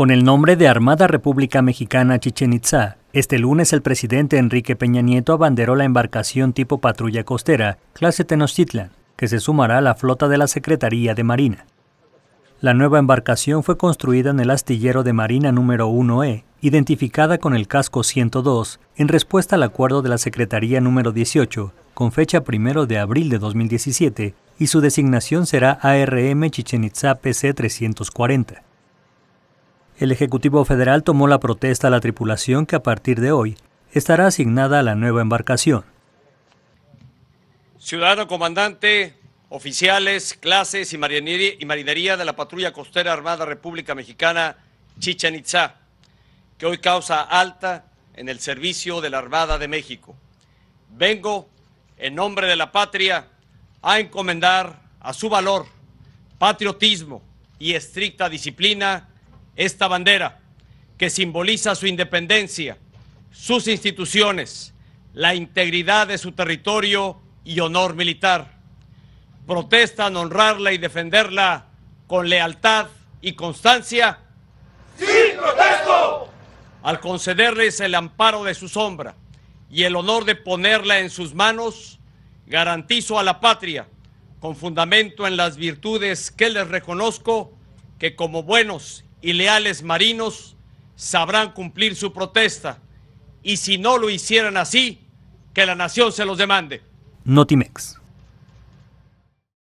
Con el nombre de Armada República Mexicana Chichen Itza, este lunes el presidente Enrique Peña Nieto abanderó la embarcación tipo patrulla costera, clase Tenochtitlan, que se sumará a la flota de la Secretaría de Marina. La nueva embarcación fue construida en el astillero de Marina número 1E, identificada con el casco 102, en respuesta al acuerdo de la Secretaría número 18, con fecha 1 de abril de 2017, y su designación será ARM Chichen Itza PC 340. El Ejecutivo Federal tomó la protesta a la tripulación que a partir de hoy estará asignada a la nueva embarcación. Ciudadano comandante, oficiales, clases y marinería, de la Patrulla Costera Armada República Mexicana Chichen Itza, que hoy causa alta en el servicio de la Armada de México. Vengo, en nombre de la patria, a encomendar a su valor, patriotismo y estricta disciplina esta bandera que simboliza su independencia, sus instituciones, la integridad de su territorio y honor militar. ¿Protestan honrarla y defenderla con lealtad y constancia? ¡Sí, protesto! Al concederles el amparo de su sombra y el honor de ponerla en sus manos, garantizo a la patria, con fundamento en las virtudes que les reconozco, que como buenos y leales marinos sabrán cumplir su protesta y si no lo hicieran así, que la nación se los demande. Notimex.